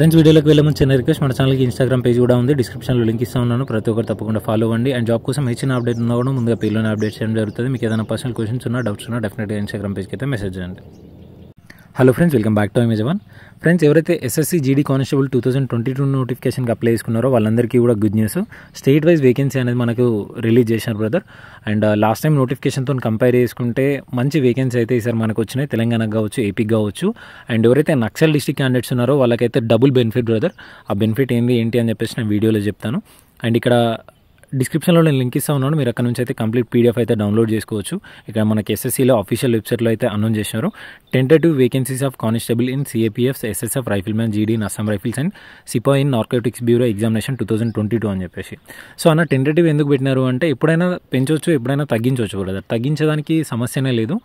friends వీడియోలోకి వెళ్ళే ముందు చిన్న రిక్వెస్ట్ మన ఛానల్కి ఇన్స్టాగ్రామ్ పేజ్ కూడా ఉంది డిస్క్రిప్షన్లో లింక్ ఇస్తా ఉన్నాను ప్రతి ఒక్కరు తప్పకుండా ఫాలో అవ్వండి అండ్ జాబ్ కోసం ఇచ్చిన అప్డేట్ ఉన్నా కూడా ముందుగా పిల్లలని అప్డేట్ చేయడం జరుగుతుంది మీకు ఏదైనా పర్సనల్ క్వశ్చన్స్ ఉన్నా డౌట్స్ ఉన్నా డెఫినెట్గా ఇన్స్టాగ్రామ్ పేజ్కి అయితే మెసేజ్ చేయండి hello friends welcome back to image friends ఎవరైతే SSC GD constable two thousand twenty two నోటిఫికేషన్కి అప్లై చేసుకున్నారో వాళ్ళందరికీ కూడా good news state wise vacancy అనేది మనకు రిలీజ్ చేశారు బ్రదర్ అండ్ లాస్ట్ టైం నోటిఫికేషన్తో కంపేర్ చేసుకుంటే మంచి వేకెన్సీ అయితే ఈసారి మనకు వచ్చినాయి తెలంగాణకు కావచ్చు ఏపీకి కావచ్చు అండ్ ఎవరైతే నక్సల్ డిస్టిక్ క్యాండిడేట్స్ ఉన్నారో వాళ్ళకైతే డబుల్ బెనిఫిట్ బ్రదర్ ఆ బెనిఫిట్ ఏంది ఏంటి అని చెప్పేసి నేను వీడియోలో చెప్తాను అండ్ ఇక్కడ డిస్క్రిప్షన్లో నేను లింక్ ఇస్తా ఉన్నాను మీరు అక్కడ నుంచి అయితే కంప్లీట్ పీడిఎఫ్ అయితే డౌన్లోడ్ చేసుకోవచ్చు ఇక్కడ మనకి ఎస్ఎస్సీలో అఫీషియల్ వెబ్సైట్లో అయితే అనౌన్స్ చేశారు tentative vacancies of constable in CAPF SSF rifleman GD in Assam rifles and sepoy in narcotics bureau examination two thousand twenty two అని చెప్పేసి సో అన్న టెంటేటివ్ ఎందుకు పెట్టినారు అంటే ఎప్పుడైనా పెంచవచ్చు ఎప్పుడైనా తగ్గించవచ్చు కూడా తగ్గించడానికి సమస్యనే లేదు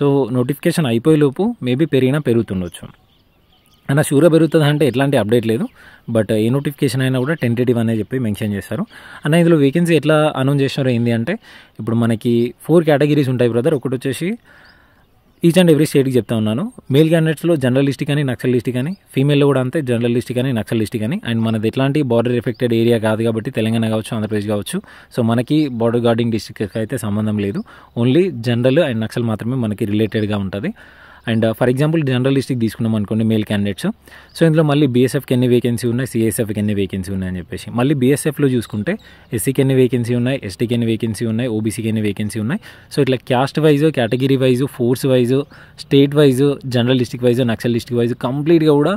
సో నోటిఫికేషన్ అయిపోయే లోపు మేబీ పెరిగినా పెరుగుతుండొచ్చు అన్న షూర్గా పెరుగుతుంది అంటే ఎట్లాంటి అప్డేట్ లేదు బట్ ఏ నోటిఫికేషన్ అయినా కూడా టెంటేటివ్ అనే చెప్పి మెన్షన్ చేశారు అన్న ఇందులో వేకెన్సీ ఎట్లా అనౌన్స్ చేసినారో ఏంటి అంటే ఇప్పుడు మనకి ఫోర్ కేటగిరీస్ ఉంటాయి బ్రదర్ ఒకటి వచ్చేసి ఈచ్ అండ్ ఎవ్రీ స్టేట్కి చెప్తా ఉన్నాను మేల్ క్యాండిడేట్స్లో జర్నలిస్ట్ కానీ నక్సలిస్ట్ కానీ ఫీమేల్లో కూడా అంతే జర్నలిస్ట్ కానీ నక్సలిస్ట్ కానీ అండ్ మనది ఎట్లాంటి బార్డర్ ఎఫెక్టెడ్ ఏరియా కాదు కాబట్టి తెలంగాణ కావచ్చు ఆంధ్రప్రదేశ్ కావచ్చు సో మనకి బార్డర్ గార్డింగ్ డిస్ట్రిక్ట్కి అయితే సంబంధం లేదు ఓన్లీ జనరల్ అండ్ నక్సల్ మాత్రమే మనకి రిలేటెడ్గా ఉంటుంది అండ్ ఫర్ ఎగ్జాంపుల్ జర్నలిస్టిక్ తీసుకున్నాం అనుకోండి మేల్ క్యాండిడేట్స్ సో ఇందులో మళ్ళీ బీఎస్ఎఫ్కి ఎన్ని వేకెన్సీ ఉన్నాయి సిఎస్ఎఫ్కి ఎన్ని వేకెన్సీ ఉన్నాయని చెప్పేసి మళ్ళీ బీఎస్ఎఫ్లో చూసుకుంటే ఎస్సీకి ఎన్ని వేకెన్సీ ఉన్నాయి ఎస్టీకి ఎన్ని వేకెన్సీ ఉన్నాయి ఓబీసీకి ఎన్ని వేకెన్సీ ఉన్నాయి సో ఇట్లా caste wise category wise force wise state wise district wise naxalistic wise కంప్లీట్గా కూడా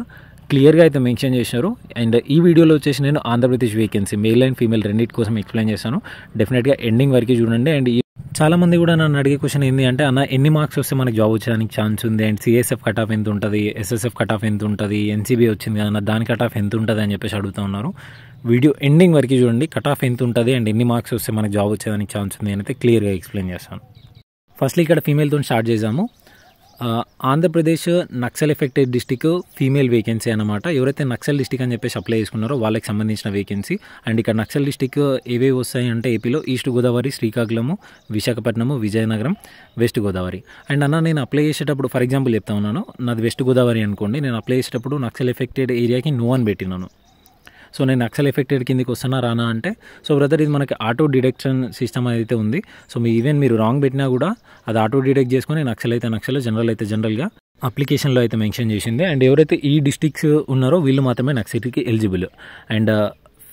క్లియర్గా అయితే మెన్షన్ చేశారు అండ్ uh, ఈ వీడియోలో వచ్చేసి నేను Andhra Pradesh vacancy male and female రెండింటి కోసం ఎక్స్ప్లెయిన్ చేశాను డెఫినెట్గా ఎండింగ్ వరకు చూడండి అండ్ ఈ చాలా మంది కూడా నన్ను అడిగే క్వశ్చన్ ఏంటి అంటే అన్న ఎన్ని మార్క్స్ వస్తే మనకి జాబ్ వచ్చేదానికి ఛాన్స్ ఉంది అండ్ సిఎస్ఎఫ్ కట్ ఆఫ్ ఎంత ఉంటుంది ఎస్ఎస్ఎఫ్ కట్ ఆఫ్ ఎంత ఉంటుంది ఎన్సీబీ వచ్చింది అన్న దాని కట్ ఆఫ్ ఎంత ఉంటుంది అని చెప్పేసి అడుగుతూ ఉన్నారు వీడియో ఎండింగ్ వరకు చూడండి కట్ ఆఫ్ ఎంత ఉంటుంది అండ్ ఎన్ని మార్క్స్ వస్తే మనకి జాబ్ వచ్చేదానికి ఛాన్స్ ఉంది అని అయితే క్లియర్గా ఎక్స్ప్లెయిన్ చేస్తాను ఫస్ట్లీ ఇక్కడ ఫీమేల్తో స్టార్ట్ చేసాము Andhra Pradesh Naxal affected district female vacancy అనమాట ఎవరైతే నక్సల్ డిస్టిక్ అని చెప్పేసి అప్లై చేసుకున్నారో వాళ్ళకి సంబంధించిన వేకెన్సీ అండ్ ఇక్కడ నక్సల్ డిస్టిక్ ఏవేవి వస్తాయి అంటే ఏపీలో east Godavari Srikakulam Visakhapatnam Vizianagaram west Godavari and అన్న నేను అప్లై చేసేటప్పుడు ఫర్ ఎగ్జాంపుల్ చెప్తా ఉన్నాను నాది వెస్ట్ గోదావరి అనుకోండి నేను అప్లై చేసేటప్పుడు నక్సల్ ఎఫెక్టెడ్ ఏరియాకి నో అని పెట్టినాను సో నేను నక్సల్ ఎఫెక్టెడ్ కిందకి వస్తున్నా రానా అంటే సో బ్రదర్ ఇది మనకి ఆటో డిడక్షన్ సిస్టమ్ అయితే ఉంది సో మీ ఈవెన్ మీరు రాంగ్ పెట్టినా కూడా అది ఆటో డిడక్ట్ చేసుకుని నక్సల్ అయితే నక్సల్ జనరల్ అయితే జనరల్గా అప్లికేషన్లో అయితే మెన్షన్ చేసింది అండ్ ఎవరైతే ఈ డిస్టిక్స్ ఉన్నారో వీళ్ళు మాత్రమే నక్సల్కి eligible and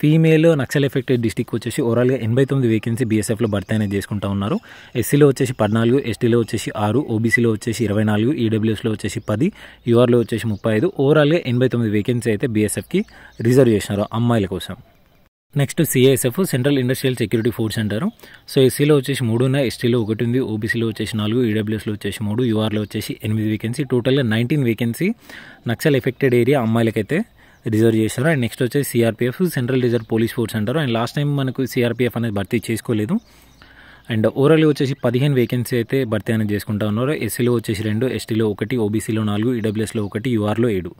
female Naxal affected district వచ్చేసి ఓవరాల్గా ఎనభై తొమ్మిది వేకెన్సీ బీఎస్ఎఫ్లో భర్తీ అనేది చేసుకుంటా ఉన్నారు ఎస్సీలో వచ్చేసి పద్నాలుగు ఎస్టీలో వచ్చేసి ఆరు ఓబీసీలో వచ్చేసి ఇరవై నాలుగు ఈడబ్ల్యూఎస్లో వచ్చేసి పది యూఆర్లో వచ్చేసి ముప్పై ఐదు ఓవరాల్గా ఎనభై తొమ్మిది వేకెన్సీ అయితే బీఎస్ఎఫ్కి రిజర్వ్ చేసినారు అమ్మాయిల కోసం next CISF central industrial security force అంటారు సో ఎస్సీలో వచ్చేసి మూడు ఉన్నాయి ఎస్టీలో ఒకటి ఉంది ఓబీసీలో వచ్చేసి నాలుగు ఈడబ్ల్యూఎస్లో వచ్చేసి మూడు యూఆర్లో వచ్చేసి ఎనిమిది వేకెన్సీ టోటల్గా nineteen vacancy Naxal affected area అమ్మాయిలకైతే రిజర్వ్ చేశారు అండ్ నెక్స్ట్ వచ్చేసి CRPF central reserve police force అంటారు అండ్ లాస్ట్ టైం మనకు సిఆర్పిఎఫ్ అనేది భర్తీ చేసుకోలేదు అండ్ ఓవరాల్గా వచ్చేసి పదిహేను వేకెన్సీ అయితే భర్తీ అనేది చేసుకుంటా ఉన్నారు ఎస్సీలో వచ్చేసి రెండు ఎస్టీలో ఒకటి ఓబీసీలో నాలుగు ఈడబ్ల్యూఎస్లో e ఒకటి యూఆర్లో ఏడు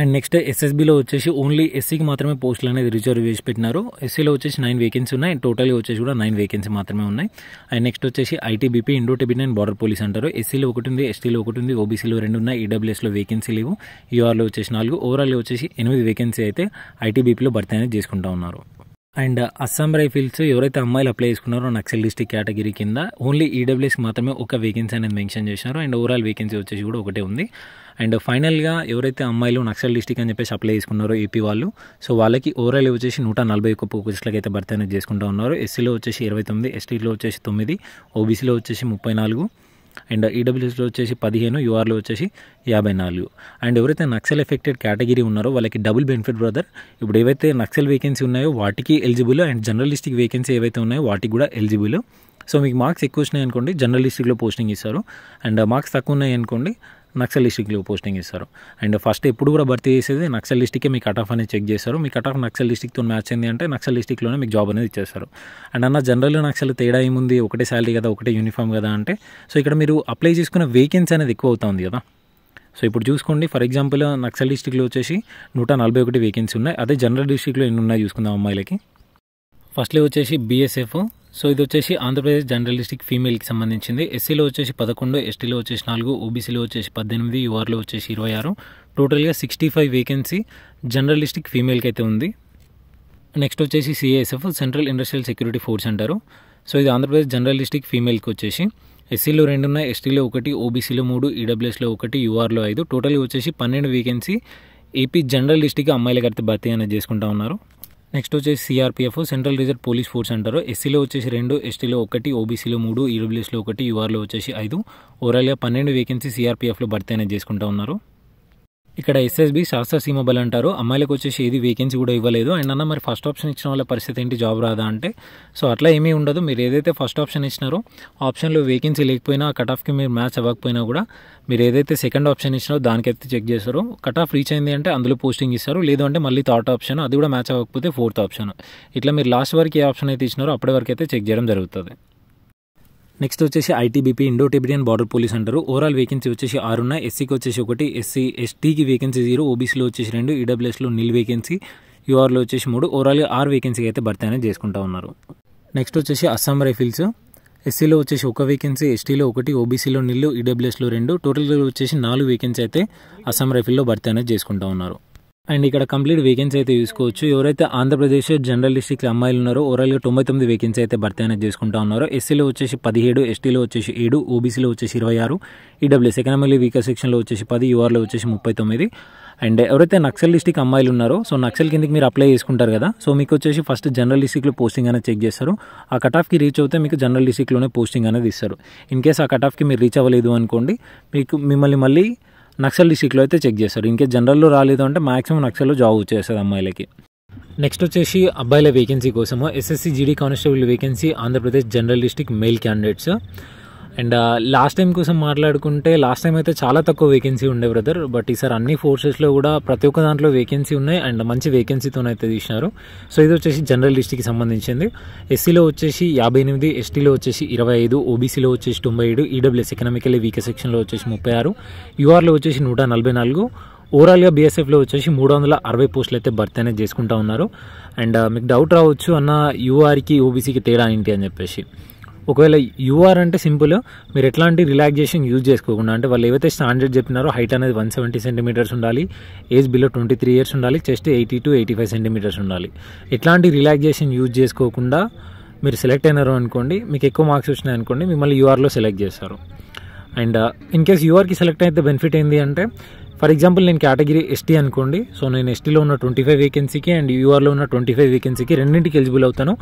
అండ్ నెక్స్ట్ ఎస్ఎస్బిలో వచ్చేసి ఓన్లీ ఎస్సీకి మాత్రమే పోస్టులు అనేది రిజర్వ్ చేసి పెట్టినారు ఎస్సీలో వచ్చేసి నైన్ వేకెన్సీ ఉన్నాయి టోటల్గా వచ్చేసి కూడా నైన్ వేకెన్సీ మాత్రమే ఉన్నాయి అండ్ నెక్స్ట్ వచ్చేసి ITBP Indo Tibetan and border police అంటారు ఎస్సీలో ఒకటి ఉంది ఎస్టీలో ఒకటి ఉంది ఓబీసీలో రెండు ఉన్నాయి ఈడబ్ల్యూఎస్లో వేకెన్సీ లేవు యూఆర్లో వచ్చేసి నాలుగు ఓవరాల్గా వచ్చేసి ఎనిమిది వేకెన్సీ అయితే ఐటీబీపీలో భర్తీ అనేది చేసుకుంటా ఉన్నారు అండ్ అస్సాం రైఫిల్స్ ఎవరైతే అమ్మాయిలు అప్లై చేసుకున్నారో నక్సల్ డిస్టిక్ కేటగిరీ కింద ఓన్లీ ఈడబ్ల్యూఎస్ e మాత్రమే ఒక వేకెన్సీ అనేది మెన్షన్ చేశారు అండ్ ఓవరాల్ వేకెన్సీ వచ్చేసి కూడా ఒకటే ఉంది అండ్ ఫైనల్గా ఎవరైతే అమ్మాయిలు నక్సల్ డిస్టిక్ అని చెప్పేసి అప్లై చేసుకున్నారో ఏపీ వాళ్ళు సో వాళ్ళకి ఓవరాల్ వచ్చేసి నూట నలభై ఒక్క పోస్టులకు అయితే భర్తీ అనేది చేసుకుంటూ ఉన్నారు ఎస్సీలో వచ్చేసి ఇరవై తొమ్మిది ఎస్టీలో వచ్చేసి తొమ్మిది ఓబీసీలో వచ్చేసి ముప్పై నాలుగు అండ్ ఈడబ్ల్యూఎస్లో వచ్చేసి పదిహేను యూఆర్లో వచ్చేసి యాభై నాలుగు అండ్ ఎవరైతే నక్సల్ ఎఫెక్టెడ్ కేటగిరీ ఉన్నారో వాళ్ళకి డబుల్ బెనిఫిట్ బ్రదర్ ఇప్పుడు ఏవైతే నక్సల్ వేకెన్సీ ఉన్నాయో వాటికి ఎలిజిబుల్ అండ్ జర్నలిస్టిక్ వేకెన్సీ ఏవైతే ఉన్నాయో వాటికి కూడా ఎలిజిబుల్ సో మీకు మార్క్స్ ఎక్కువ వచ్చినాయి అనుకోండి జర్నలిస్టిక్లో పోస్టింగ్ ఇస్తారు అండ్ మార్క్స్ తక్కువ ఉన్నాయి అనుకోండి నక్సలిస్టిక్లో పోస్టింగ్ ఇస్తారు అండ్ ఫస్ట్ ఎప్పుడు కూడా భర్తీ చేసేది నక్సలిస్టికే మీ కట్ ఆఫ్ అనేది చెక్ చేస్తారు మీ కట్ ఆఫ్ నక్సలిస్టిక్తో మ్యాచ్ అయింది అంటే నక్సలిస్టిక్లోనే మీకు జాబ్ అనేది ఇచ్చేస్తారు అండ్ అన్న జనరల్గా నక్సల్ తేడా ఏముంది ఒకటే శాలరీ కదా ఒకటే యూనిఫామ్ కదా అంటే సో ఇక్కడ మీరు అప్లై చేసుకునే వేకెన్సీ అనేది ఎక్కువ అవుతుంది కదా సో ఇప్పుడు చూసుకోండి ఫర్ ఎగ్జాంపుల్ నక్సల్ డిస్టిక్లో వచ్చేసి నూట నలభై ఒకటి వేకెన్సీ ఉన్నాయి అదే జనరల్ డిస్టిక్లో ఎన్ని ఉన్నాయి చూసుకుందాం అమ్మాయిలకి ఫస్ట్లో వచ్చేసి బీఎస్ఎఫ్ సో ఇది వచ్చేసి ఆంధ్రప్రదేశ్ జర్నలిస్టిక్ ఫీమేల్కి సంబంధించింది ఎస్సీలో వచ్చేసి పదకొండు ఎస్టీలో వచ్చేసి నాలుగు ఓబీసీలో వచ్చేసి పద్దెనిమిది యూఆర్లో వచ్చేసి ఇరవై ఆరు టోటల్గా సిక్స్టీ ఫైవ్ వేకెన్సీ జర్నలిస్టిక్ ఫీమేల్కి అయితే ఉంది నెక్స్ట్ వచ్చేసి CASF central industrial security force అంటారు సో ఇది ఆంధ్రప్రదేశ్ జర్నలిస్టిక్ ఫీమేల్కి వచ్చేసి ఎస్సీలో రెండు ఉన్నాయి ఎస్టీలో ఒకటి ఓబీసీలో మూడు ఈడబ్ల్యూఎస్లో ఒకటి యూఆర్లో ఐదు టోటల్గా వచ్చేసి పన్నెండు వేకెన్సీ ఏపీ డిస్టిక్ అమ్మాయిలకి అయితే భర్తీ అనేది చేసుకుంటా ఉన్నారు నెక్స్ట్ వచ్చేసి CRPF central reserve police force అంటారు ఎస్సీలో వచ్చేసి రెండు ఎస్టీలో ఒకటి ఓబీసీలో మూడు ఈడబ్ల్యూఎస్లో e ఒకటి యూఆర్లో వచ్చేసి ఐదు ఓవరాల్గా పన్నెండు వేకెన్సీ సిఆర్పిఎఫ్లో భర్తీ అనేది చేసుకుంటా ఉన్నారు ఇక్కడ ఎస్ఎస్బి శాస్త్ర సీమ బల్ అంటారు అమ్మాయిలకు వచ్చేసి ఏది వేకెన్సీ కూడా ఇవ్వలేదు అండ్ అన్న మరి ఫస్ట్ ఆప్షన్ ఇచ్చిన వాళ్ళ పరిస్థితి ఏంటి జాబ్ రాదా అంటే సో అట్లా ఏమీ ఉండదు మీరు ఏదైతే ఫస్ట్ ఆప్షన్ ఇచ్చినారో ఆప్షన్లో వేకెన్సీ లేకపోయినా కట్ ఆఫ్కి మీరు మ్యాచ్ అవ్వకపోయినా కూడా మీరు ఏదైతే సెకండ్ ఆప్షన్ ఇచ్చినారో దానికైతే చెక్ చేస్తారో కట్ ఆఫ్ రీచ్ అయింది అంటే అందులో పోస్టింగ్ ఇస్తారు లేదు అంటే మళ్ళీ థర్డ్ ఆప్షన్ అది కూడా మ్యాచ్ అవ్వకపోతే ఫోర్త్ ఆప్షన్ ఇట్లా మీరు లాస్ట్ వరకు ఏ ఆప్షన్ అయితే ఇచ్చినారో అప్పటి వరకు అయితే చెక్ చేయడం జరుగుతుంది నెక్స్ట్ వచ్చేసి ITBP Indo Tibetan border police అంటారు ఓవరాల్ వేకెన్సీ వచ్చేసి ఆరున్న ఎస్సీకి వచ్చేసి ఒకటి ఎస్సీ ఎస్టీకి వేకెన్సీ జీరో ఓబీసీలో వచ్చేసి రెండు ఈడబ్ల్యూఎస్లో నిల్ వేకెన్సీ యూఆర్లో వచ్చేసి మూడు ఓవరాల్గా ఆరు వేకెన్సీ అయితే భర్తీ అనేది చేసుకుంటా ఉన్నారు నెక్స్ట్ వచ్చేసి అస్సాం రైఫిల్స్ ఎస్సీలో వచ్చేసి ఒక వేకెన్సీ ఎస్టీలో ఒకటి ఓబీసీలో నిల్లు ఈడబ్ల్యూఎస్లో రెండు టోటల్గా వచ్చేసి నాలుగు వేకెన్సీ అయితే అస్సాం రైఫిల్లో భర్తీ అనేది చేసుకుంటూ ఉన్నారు అండ్ ఇక్కడ కంప్లీట్ వేకెన్సీ అయితే చూసుకోవచ్చు ఎవరైతే ఆంధ్రప్రదేశ్ జనరల్ డిస్టిక్ అమ్మాయిలు ఉన్నారో ఓవరాల్గా తొంభై తొమ్మిది వేకెన్సీ అయితే భర్తీ అనేది చేసుకుంటా ఉన్నారో ఎస్సీలో వచ్చేసి పదిహేడు ఎస్టీలో వచ్చేసి ఏడు ఓబీసీలో వచ్చేసి ఇరవై ఆరు ఈడబ్ల్యూఎస్ ఎకనామికలీ వీకర్ సెక్షన్లో వచ్చేసి పది యూఆర్లో వచ్చేసి ముప్పై తొమ్మిది అండ్ ఎవరైతే నక్సల్ డిస్టిక్ అమ్మాయిలు ఉన్నారో సో నక్సల్ కిందకి మీరు అప్లై చేసుకుంటారు కదా సో మీకు వచ్చేసి ఫస్ట్ జనరల్ డిస్టిక్లో పోస్టింగ్ అనేది చెక్ చేస్తారు ఆ కటాఫ్కి రీచ్ అవుతే మీకు జనరల్ డిస్టిక్లోనే పోస్టింగ్ అనేది ఇస్తారు ఇన్ కేస్ ఆ కటాఫ్కి మీరు రీచ్ అవ్వలేదు అనుకోండి మీకు మిమ్మల్ని మళ్ళీ నక్సల్ డిస్టిక్లో అయితే చెక్ చేస్తారు ఇంకే జనరల్లో రాలేదు అంటే మాక్సిమం నక్సల్లో జాబ్ వచ్చేస్తుంది అమ్మాయిలకి నెక్స్ట్ వచ్చేసి అబ్బాయిల వేకెన్సీ కోసము SSC GD constable vacancy Andhra Pradesh general district male candidates and last time కోసం మాట్లాడుకుంటే లాస్ట్ టైం అయితే చాలా తక్కువ వేకెన్సీ ఉండే బ్రదర్ బట్ ఈసారి అన్ని ఫోర్సెస్లో కూడా ప్రతి ఒక్క దాంట్లో వేకెన్సీ ఉన్నాయి అండ్ మంచి వేకెన్సీతోనైతే తీసినారు సో ఇది వచ్చేసి జనరల్ లిస్ట్కి సంబంధించింది ఎస్సీలో వచ్చేసి యాభై ఎనిమిది ఎస్టీలో వచ్చేసి ఇరవై ఐదు ఓబీసీలో వచ్చేసి తొంభై ఏడు ఈడబ్ల్యూఎస్ ఎకనామికలీ వీక్ సెక్షన్లో వచ్చేసి ముప్పై ఆరు యూఆర్లో వచ్చేసి నూట నలభై నాలుగు ఓవరాల్గా బీఎస్ఎఫ్లో వచ్చేసి మూడు వందల అరవై పోస్టులు అయితే భర్తీ అనేది చేసుకుంటా ఉన్నారు అండ్ మీకు డౌట్ రావచ్చు అన్న యూఆర్కి ఓబీసీకి తేడా ఏంటి అని చెప్పేసి ఒకవేళ యూఆర్ అంటే సింపుల్ మీరు ఎట్లాంటి రిలాక్సేషన్ యూజ్ చేసుకోకుండా అంటే వాళ్ళు ఏవైతే స్టాండర్డ్ చెప్పినారో హైట్ అనేది వన్ సెవెంటీ సెంటీమీటర్స్ ఉండాలి age below twenty three years ఉండాలి chest eighty to eighty five centimeters ఉండాలి ఎట్లాంటి రిలాక్సేషన్ యూజ్ చేసుకోకుండా మీరు సెలెక్ట్ అయినారు అనుకోండి మీకు ఎక్కువ మార్క్స్ వచ్చినాయి అనుకోండి మిమ్మల్ని యూఆర్లో సెలెక్ట్ చేస్తారు అండ్ ఇన్ కేస్ యూఆర్కి సెలెక్ట్ అయితే బెనిఫిట్ ఏంటి అంటే ఫర్ ఎగ్జాంపుల్ నేను కేటగిరీ ఎస్టీ అనుకోండి సో నేను ఎస్టీలో ఉన్న ట్వంటీ ఫైవ్ వేకెన్సీకి అండ్ యూఆర్లో ఉన్న ట్వంటీ ఫైవ్ వేకెన్సీకి రెండింటికి ఎలిజిబుల్ అవుతాను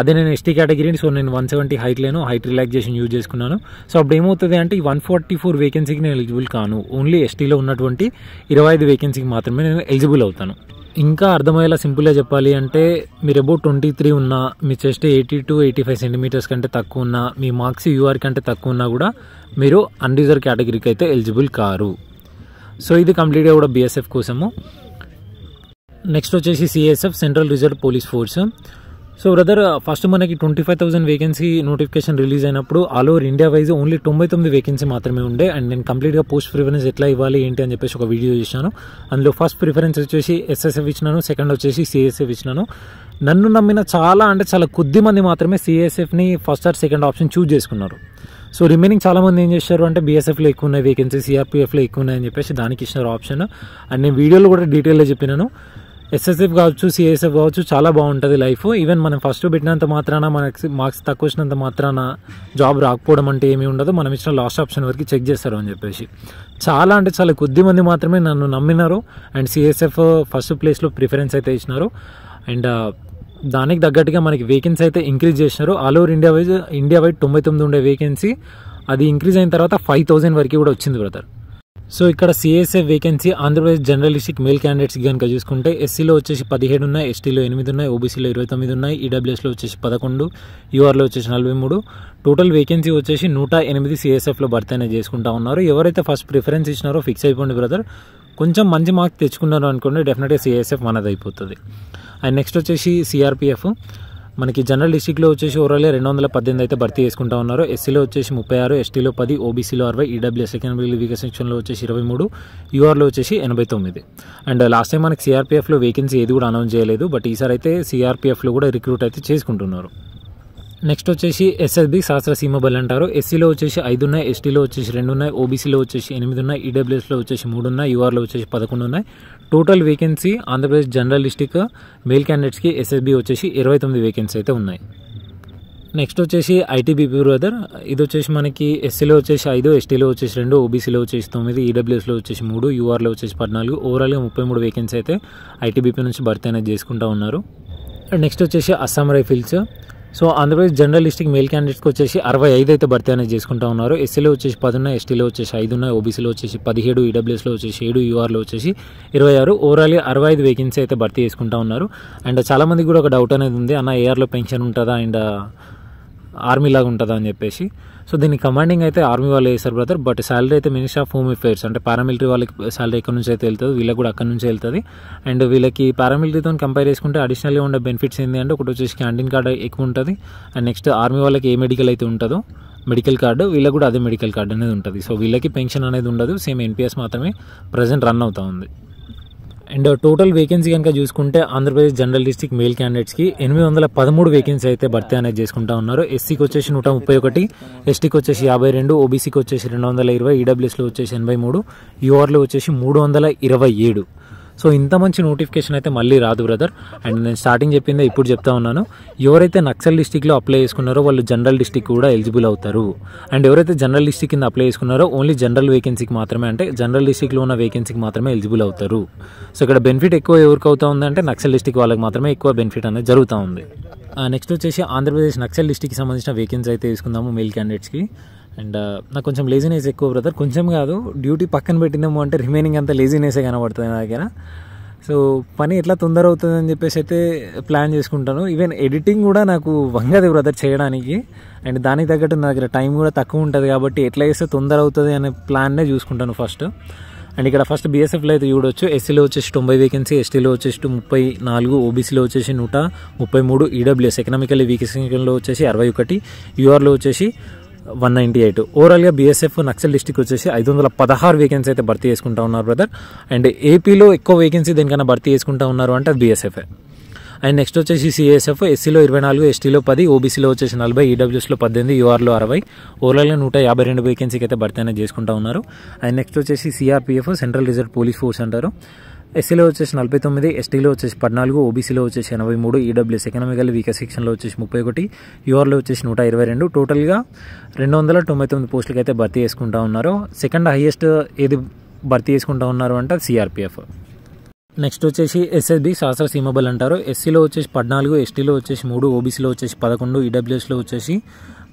అదే నేను ఎస్టీ కేటగిరీని సో నేను వన్ సెవెంటీ హైట్ లేను హైట్ రిలాక్సేషన్ యూజ్ చేసుకున్నాను సో అప్పుడు ఏమవుతుంది అంటే ఈ వన్ ఫార్టీ ఫోర్ వేకెన్సీకి నేను ఎలిజిబుల్ కాను ఓన్లీ ఎస్టీలో ఉన్నటువంటి ఇరవై ఐదు వేకెన్సీకి మాత్రమే నేను ఎలిజిబుల్ అవుతాను ఇంకా అర్థమయ్యేలా సింపుల్గా చెప్పాలి అంటే మీరు అబౌట్ ట్వంటీ త్రీ ఉన్నా మీ chest eighty to eighty five centimeters కంటే తక్కువ ఉన్నా మీ మార్క్స్ యూఆర్ కంటే తక్కువ ఉన్నా కూడా మీరు అన్రిజర్వ్ కేటగిరీకి అయితే ఎలిజిబుల్ కారు సో ఇది కంప్లీట్గా కూడా బీఎస్ఎఫ్ కోసము నెక్స్ట్ వచ్చేసి CISF central reserve police force so brother first మనకి twenty five thousand vacancy notification release అయినప్పుడు all over India wise only తొంభై తొమ్మిది వేకెన్సీ మాత్రమే ఉండే అండ్ నేను కంప్లీట్గా పోస్ట్ ప్రిఫరెన్స్ ఎట్లా ఇవ్వాలి ఏంటి అని చెప్పేసి ఒక వీడియో చేశాను అందులో ఫస్ట్ ప్రిఫరెన్స్ వచ్చేసి ఎస్ఎస్ఎఫ్ ఇచ్చినాను సెకండ్ వచ్చేసి సిఎస్ఎఫ్ ఇచ్చినాను నన్ను నమ్మిన చాలా అంటే చాలా కొద్ది మంది మాత్రమే సిఎస్ఎఫ్ని first or second option choose చేసుకున్నారు సో రిమైనింగ్ చాలామంది ఏం చేశారు అంటే బీఎస్ఎఫ్లో ఎక్కువ ఉన్నాయి వేకెన్సీ సిఆర్పిఎఫ్లో ఎక్కువ ఉన్నాయని చెప్పేసి దానికి ఇచ్చినారు ఆప్షన్ అండ్ నేను వీడియోలో కూడా డీటెయిల్గా చెప్పినాను ఎస్ఎస్ఎఫ్ కావచ్చు సిఎస్ఎఫ్ కావచ్చు చాలా బాగుంటుంది లైఫ్ ఈవెన్ మనం ఫస్ట్ పెట్టినంత మాత్రాన మనకి మార్క్స్ తక్కువ వచ్చినంత మాత్రాన జాబ్ రాకపోవడం అంటే ఏమీ ఉండదు మనం ఇచ్చిన లాస్ట్ ఆప్షన్ వరకు చెక్ చేస్తారు అని చెప్పేసి చాలా అంటే చాలా కొద్ది మంది మాత్రమే నన్ను నమ్మినారు అండ్ సిఎస్ఎఫ్ ఫస్ట్ ప్లేస్లో ప్రిఫరెన్స్ అయితే ఇచ్చినారు అండ్ దానికి తగ్గట్టుగా మనకి వేకెన్సీ అయితే ఇంక్రీజ్ చేసినారు all over India wise India wide తొంభై తొమ్మిది ఉండే వేకెన్సీ అది ఇంక్రీజ్ అయిన తర్వాత ఫైవ్ థౌసండ్ వరకు కూడా వచ్చింది బ్రదర్ సో ఇక్కడ CSA vacancy Andhra Pradesh journalistic male candidates కనుక చూసుకుంటే ఎస్సీలో వచ్చేసి పదిహేడు ఉన్నాయి ఎస్టీలో ఎనిమిది ఉన్నాయి ఓబీసీలో ఇరవై తొమ్మిది ఉన్నాయి ఈడబ్ల్యూఎస్లో e వచ్చేసి పదకొండు యూఆర్లో వచ్చేసి నలభై మూడు టోటల్ వేకెన్సీ వచ్చేసి నూట ఎనిమిది సిఎస్ఎఫ్లో భర్తీ అనేది చేసుకుంటా ఉన్నారు ఎవరైతే ఫస్ట్ ప్రిఫరెన్స్ ఇచ్చినారో ఫిక్స్ అయిపోండి బ్రదర్ కొంచెం మంచి మార్క్ తెచ్చుకున్నారు అనుకోండి డెఫినెట్గా సిఎస్ఎఫ్ మనది అయిపోతుంది అండ్ నెక్స్ట్ వచ్చేసి సిఆర్పిఎఫ్ మనకి జనరల్ డిస్టిక్లో వచ్చేసి ఓవరాల్గా రెండు వందల పద్దెనిమిది అయితే భర్తీ చేసుకుంటా ఉన్నారు ఎస్సీలో వచ్చేసి ముప్పై ఆరు ఎస్టీలో పది ఓబీసీలో అరవై ఈడబ్ల్యూఎస్ ఎకనామిక్ వికాస్ సెక్షన్లో వచ్చేసి ఇరవై మూడు యూఆర్లో వచ్చేసి ఎనభై తొమ్మిది అండ్ లాస్ట్ టైం మనకి సిఆర్పిఎఫ్లో వేకెన్సీ ఏది కూడా అనౌన్స్ చేయలేదు బట్ ఈసారి అయితే సిఆర్పిఎఫ్లో కూడా రిక్రూట్ అయితే చేసుకుంటున్నారు నెక్స్ట్ వచ్చేసి ఎస్ఎస్బి శాస్త్ర బల్ అంటారు ఎస్సీలో వచ్చేసి ఐదు ఉన్నాయి ఎస్టీలో వచ్చేసి రెండు ఉన్నాయి ఓబీసీలో వచ్చేసి ఎనిమిది ఉన్నాయి ఈడబ్ల్యూఎస్లో వచ్చేసి మూడు ఉన్నాయి యూఆర్లో వచ్చేసి పదకొండు ఉన్నాయి total vacancy Andhra Pradesh journalistic male క్యాండిడేట్స్కి ఎస్ఎస్బి వచ్చేసి ఇరవై తొమ్మిది వేకెన్సీ అయితే ఉన్నాయి నెక్స్ట్ వచ్చేసి ఐటీబీపీ బ్రదర్ ఇది వచ్చేసి మనకి ఎస్సీలో వచ్చేసి ఐదు ఎస్టీలో వచ్చేసి రెండు ఓబీసీలో వచ్చేసి తొమ్మిది ఈడబ్ల్యూఎస్లో వచ్చేసి మూడు యూఆర్లో వచ్చేసి పద్నాలుగు ఓవరాల్గా ముప్పై మూడు వేకెన్సీ అయితే ఐటీబీపీ నుంచి భర్తీ అనేది చేసుకుంటూ ఉన్నారు నెక్స్ట్ వచ్చేసి Assam rifles so Andhra Pradesh journalistic male క్యాండిడేట్స్కి వచ్చేసి అరవై ఐదు అయితే భర్తీ అనేది చేసుకుంటా ఉన్నారు ఎస్సీలో వచ్చేసి పది ఉన్నాయి ఎస్టీలో వచ్చేసి ఐదు ఉన్నాయి ఓబీసీలో వచ్చేసి పదిహేడు ఈడబ్ల్యూఎస్లో వచ్చేసి ఏడు యూఆర్లో వచ్చేసి ఇరవై ఆరు ఓవరాల్ అరవై ఐదు వేకెన్సీ అయితే భర్తీ చేసుకుంటా ఉన్నారు అండ్ చాలామందికి కూడా ఒక డౌట్ అనేది ఉంది అన్న ఏఆర్లో పెన్షన్ ఉంటుందా అండ్ ఆర్మీ లాగా ఉంటుందా అని చెప్పేసి సో దీన్ని కమాండింగ్ అయితే ఆర్మీ వాళ్ళు వేస్తారు బ్రదర్ బట్ శాలరీ అయితే మినిస్టర్ ఆఫ్ హోమ్ అఫేర్స్ అంటే పారామిలిటరీ వాళ్ళకి శాలరీ ఎక్కడి నుంచి అయితే వెళ్తుంది వీళ్ళకి కూడా అక్కడ నుంచి వెళ్తుంది అండ్ వీళ్ళకి పారామిలిటరీతో కంపేర్ చేసుకుంటే అడిషనల్గా ఉండే బెనిఫిట్స్ ఏంటి అంటే ఒకటి వచ్చేసి క్యాంటీన్ కార్డ్ ఎక్కువ ఉంటుంది అండ్ నెక్స్ట్ ఆర్మీ వాళ్ళకి ఏ మెడికల్ అయితే ఉంటుందో మెడికల్ కార్డు వీళ్ళకి కూడా అదే మెడికల్ కార్డు అనేది ఉంటుంది సో వీళ్ళకి పెన్షన్ అనేది ఉండదు సేమ్ ఎన్పిఎస్ మాత్రమే ప్రజెంట్ రన్ అవుతూ ఉంది అండ్ టోటల్ వేకెన్సీ కనుక చూసుకుంటే ఆంధ్రప్రదేశ్ జనరల్ డిస్టిక్ మేల్ క్యాండిడేట్స్కి ఎనిమిది వందల పదమూడు వేకెన్సీ అయితే భర్తీ అనేది చేసుకుంటా ఉన్నారు ఎస్సీకి వచ్చేసి నూట ముప్పై ఒకటి ఎస్టీకి వచ్చేసి యాభై రెండు ఓబీసీకి వచ్చేసి రెండు వందల ఇరవై ఈడబ్ల్యూఎస్లో e వచ్చేసి ఎనభై మూడు యూఆర్లో వచ్చేసి మూడు వందల ఇరవై ఏడు సో ఇంత మంచి నోటిఫికేషన్ అయితే మళ్ళీ రాదు బ్రదర్ అండ్ నేను స్టార్టింగ్ చెప్పిందే ఇప్పుడు చెప్తా ఉన్నాను ఎవరైతే నక్సల్ డిస్టిక్లో అప్లై చేసుకున్నారో వాళ్ళు జనరల్ డిస్టిక్ కూడా ఎలిజిబుల్ అవుతారు అండ్ ఎవరైతే జనరల్ డిస్టిక్ కింద అప్లై చేసుకున్నారో ఓన్లీ జనరల్ వేకెన్సీకి మాత్రమే అంటే జనరల్ డిస్టిక్లో ఉన్న వేకెన్సీకి మాత్రమే ఎలిజిబుల్ అవుతారు సో ఇక్కడ బెనిఫిట్ ఎక్కువ ఎవరికి అవుతా ఉందంటే నక్సల్ డిస్టిక్ వాళ్ళకి మాత్రమే ఎక్కువ బెనిఫిట్ అనేది జరుగుతూ ఉంది నెక్స్ట్ వచ్చేసి ఆంధ్రప్రదేశ్ నక్సల్ డిస్టిక్కి సంబంధించిన వేకెన్సీ అయితే తీసుకుందాము మెయిల్ క్యాండిడేట్స్కి అండ్ నాకు కొంచెం లేజినెస్ ఎక్కువ బ్రదర్ కొంచెం కాదు డ్యూటీ పక్కన పెట్టినాము అంటే రిమైనింగ్ అంతా లేజినెస్ కనబడుతుంది నా దగ్గర సో పని ఎట్లా తొందర అవుతుంది అని చెప్పేసి అయితే ప్లాన్ చేసుకుంటాను ఈవెన్ ఎడిటింగ్ కూడా నాకు వంగది బ్రదర్ చేయడానికి అండ్ దానికి తగ్గట్టు నా దగ్గర టైం కూడా తక్కువ ఉంటుంది కాబట్టి ఎట్లా చేస్తే తొందర అవుతుంది అనే ప్లాన్నే చూసుకుంటాను ఫస్ట్ అండ్ ఇక్కడ ఫస్ట్ బీఎస్ఎఫ్లో అయితే చూడొచ్చు ఎస్సీలో వచ్చేసి తొంభై వేకెన్సీ ఎస్టీలో వచ్చేసి ముప్పై నాలుగు ఓబీసీలో వచ్చేసి నూట ముప్పై మూడు ఈడబ్ల్యూఎస్ ఎకనామికల్ వీకెన్సీలో వచ్చేసి అరవై ఒకటి యూఆర్లో వచ్చేసి వన్ నైంటీ ఎయిట్ ఓవరాల్గా బీఎస్ఎఫ్ నక్సల్ డిస్టిక్ వచ్చేసి ఐదు వందల పదహారు వేకెన్సీ అయితే భర్తీ చేసుకుంటా ఉన్నారు బ్రదర్ అండ్ ఏపీలో ఎక్కువ వేకెన్సీ దీనికన్నా భర్తీ చేసుకుంటా ఉన్నారు అంటే బీఎస్ఎఫ్ అండ్ నెక్స్ట్ వచ్చేసి సిఎస్ఎఫ్ ఎస్సీలో ఇరవై నాలుగు ఎస్టీలో పది ఓబీసీలో వచ్చేసి నలభై ఈడబ్ల్యూఎస్లో e పద్దెనిమిది యూఆర్లో అరవై ఓవరాల్గా నూట యాభై రెండు వేకెన్సీకి అయితే భర్తీ అనేది చేసుకుంటా ఉన్నారు అండ్ నెక్స్ట్ వచ్చేసి CRPF central reserve police force అంటారు ఎస్సీలో వచ్చేసి నలభై తొమ్మిది ఎస్టీలో వచ్చేసి పద్నాలుగు ఓబీసీలో వచ్చేసి ఎనభై మూడు ఈడబ్ల్యూఎస్ ఎకనామికల్ వీక సెక్షన్లో వచ్చేసి ముప్పై ఒకటి యూఆర్లో వచ్చేసి నూట ఇరవై రెండు టోటల్గా రెండు వందల తొంభై తొమ్మిది పోస్టులకి అయితే భర్తీ చేసుకుంటా ఉన్నారు సెకండ్ హైయెస్ట్ ఏది భర్తీ చేసుకుంటా ఉన్నారు అంటే సిఆర్పిఎఫ్ నెక్స్ట్ వచ్చేసి ఎస్ఎస్బి శాస్త్ర సీమబల్ అంటారు ఎస్సీలో వచ్చేసి పద్నాలుగు ఎస్టీలో వచ్చేసి మూడు ఓబీసీలో వచ్చేసి పదకొండు ఈడబ్ల్యూఎస్లో వచ్చేసి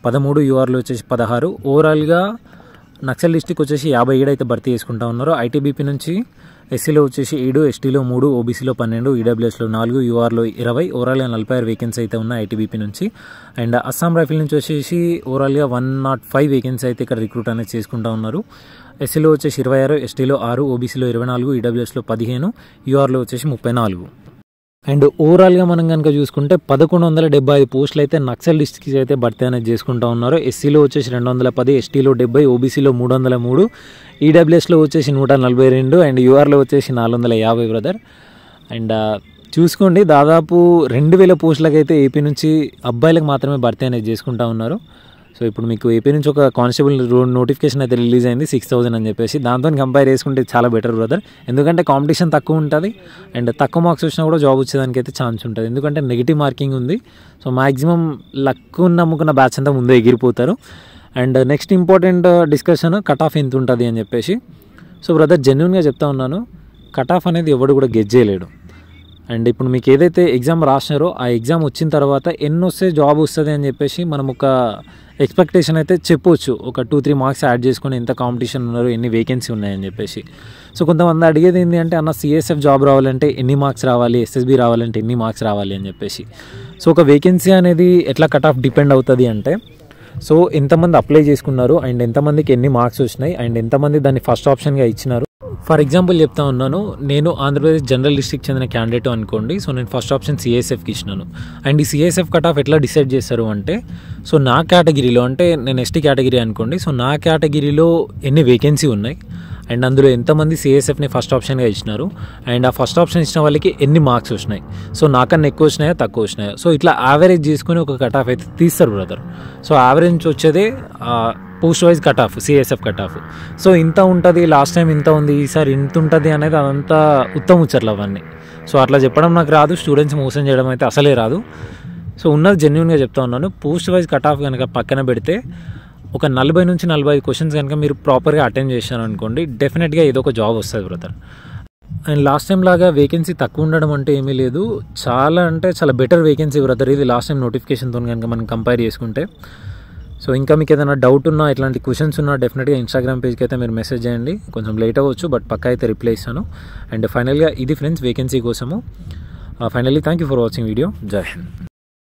పదమూడు యూఆర్లో వచ్చేసి పదహారు ఓవరాల్గా నక్సల్ డిస్టిక్ వచ్చేసి యాభై ఏడు అయితే భర్తీ చేసుకుంటా ఉన్నారు ఐటీబీపీ నుంచి ఎస్సీలో వచ్చేసి ఏడు ఎస్టీలో మూడు ఓబీసీలో పన్నెండు ఈడబ్ల్యూఎస్లో నాలుగు యూఆర్లో ఇరవై ఓవరాల్గా నలభై ఆరు వేకెన్సీ అయితే ఉన్నాయి ఐటీబీపీ నుంచి అండ్ అస్సాం రైఫిల్ నుంచి వచ్చేసి ఓవరాల్గా వన్ నాట్ ఫైవ్ వేకెన్సీ అయితే ఇక్కడ రిక్రూట్ అనేది చేసుకుంటా ఉన్నారు ఎస్సీలో వచ్చేసి ఇరవై ఆరు ఎస్టీలో ఆరు ఓబీసీలో ఇరవై నాలుగు ఈడబ్ల్యూఎస్లో పదిహేను యూఆర్లో వచ్చేసి ముప్పై నాలుగు అండ్ ఓవరాల్గా మనం కనుక చూసుకుంటే పదకొండు వందల డెబ్బై ఐదు పోస్టులు అయితే నక్సల్ డిస్ట్రిక్ట్స్ అయితే భర్తీ అనేది చేసుకుంటూ ఉన్నారు ఎస్సీలో వచ్చేసి రెండు వందల పది ఎస్టీలో డెబ్బై ఓబీసీలో మూడు వందల మూడు ఈడబ్ల్యూఎస్లో వచ్చేసి నూట నలభై రెండు అండ్ యూఆర్లో వచ్చేసి నాలుగు వందల యాభై బ్రదర్ అండ్ చూసుకోండి దాదాపు రెండు వేల పోస్టులకైతే ఏపీ నుంచి అబ్బాయిలకు మాత్రమే భర్తీ అనేది చేసుకుంటా ఉన్నారు సో ఇప్పుడు మీకు ఏపీ నుంచి ఒక కానిస్టేబుల్ నోటిఫికేషన్ అయితే రిలీజ్ అయింది సిక్స్ థౌసండ్ అని చెప్పేసి దాంతో కంపేర్ చేసుకుంటే చాలా బెటర్ బ్రదర్ ఎందుకంటే కాంపిటీషన్ తక్కువ ఉంటుంది అండ్ తక్కువ మార్క్స్ వచ్చినా కూడా జాబ్ వచ్చేదానికి అయితే ఛాన్స్ ఉంటుంది ఎందుకంటే నెగిటివ్ మార్కింగ్ ఉంది సో మాక్సిమం లక్ నమ్ముకున్న బ్యాచ్ అంతా ముందే ఎగిరిపోతారు and next important discussion cut off ఎంత ఉంటుంది అని చెప్పేసి సో బ్రదర్ జెన్యున్గా చెప్తా ఉన్నాను కట్ ఆఫ్ అనేది ఎవడు కూడా గెజ్ చేయలేడు అండ్ ఇప్పుడు మీకు ఏదైతే ఎగ్జామ్ రాసినారో ఆ ఎగ్జామ్ వచ్చిన తర్వాత ఎన్ని వస్తే జాబ్ వస్తుంది అని చెప్పేసి మనం ఒక ఎక్స్పెక్టేషన్ అయితే చెప్పవచ్చు ఒక టూ త్రీ మార్క్స్ యాడ్ చేసుకుని ఎంత కాంపిటీషన్ ఉన్నారు ఎన్ని వేకెన్సీ ఉన్నాయని చెప్పేసి సో కొంతమంది అడిగేది ఏంటి అంటే అన్న సిఎస్ఎఫ్ జాబ్ రావాలంటే ఎన్ని మార్క్స్ రావాలి ఎస్ఎస్బి రావాలంటే ఎన్ని మార్క్స్ రావాలి అని చెప్పేసి సో ఒక వేకెన్సీ అనేది ఎట్లా కట్ ఆఫ్ డిపెండ్ అవుతుంది అంటే సో ఎంతమంది అప్లై చేసుకున్నారు అండ్ ఎంతమందికి ఎన్ని మార్క్స్ వచ్చినాయి అండ్ ఎంతమంది దాన్ని ఫస్ట్ ఆప్షన్గా ఇచ్చినారు ఫర్ ఎగ్జాంపుల్ చెప్తా ఉన్నాను నేను ఆంధ్రప్రదేశ్ జనరల్ డిస్ట్రిక్ట్ చెందిన క్యాండిడేట్ అనుకోండి సో నేను ఫస్ట్ ఆప్షన్ సిఎస్ఎఫ్కి ఇచ్చినాను అండ్ ఈ సిఎస్ఎఫ్ కట్ ఆఫ్ ఎట్లా డిసైడ్ చేస్తారు అంటే సో నా కేటగిరీలో అంటే నేను ఎస్టీ కేటగిరీ అనుకోండి సో నా కేటగిరీలో ఎన్ని వేకెన్సీ ఉన్నాయి అండ్ అందులో ఎంతమంది సిఎస్ఎఫ్ని ఫస్ట్ ఆప్షన్గా ఇచ్చినారు అండ్ ఆ ఫస్ట్ ఆప్షన్ ఇచ్చిన వాళ్ళకి ఎన్ని మార్క్స్ వచ్చినాయి సో నాకన్నా ఎక్కువ వచ్చినాయా తక్కువ వచ్చినాయా సో ఇట్లా యావరేజ్ చేసుకుని ఒక కట్ ఆఫ్ అయితే తీస్తారు బ్రదర్ సో యావరేజ్ వచ్చేదే post wise cut off CISF cut off so ఇంత ఉంటుంది లాస్ట్ టైం ఇంత ఉంది ఈసారి ఇంత ఉంటుంది అనేది అదంతా ఉత్తమ ఉచ్చర్లు అవన్నీ సో అట్లా చెప్పడం నాకు రాదు స్టూడెంట్స్ మోసం చేయడం అయితే అసలే రాదు సో ఉన్నది జెన్యున్గా చెప్తా ఉన్నాను పోస్ట్ వైజ్ కట్ ఆఫ్ కనుక పక్కన పెడితే ఒక నలభై నుంచి నలభై ఐదు క్వశ్చన్స్ కనుక మీరు ప్రాపర్గా అటెండ్ చేశారు అనుకోండి డెఫినెట్గా ఏదో ఒక జాబ్ వస్తుంది బ్రదర్ అండ్ లాస్ట్ టైం లాగా వేకెన్సీ తక్కువ ఉండడం అంటే ఏమీ లేదు చాలా అంటే చాలా బెటర్ వేకెన్సీ బ్రదర్ ఇది లాస్ట్ టైం నోటిఫికేషన్తో కనుక మనం కంపేర్ చేసుకుంటే సో ఇంకా మీకు ఏదైనా డౌట్ ఉన్నా ఇట్లాంటి క్వశ్చన్స్ ఉన్నా డెఫినెట్గా ఇన్స్టాగ్రామ్ పేజ్కి అయితే మీరు మెసేజ్ చేయండి కొంచెం లేట్ అవ్వచ్చు బట్ పక్క అయితే రిప్లై ఇస్తాను అండ్ ఫైనల్గా ఇది ఫ్రెండ్స్ వేకెన్సీ కోసము finally thank you for watching video Jai Hind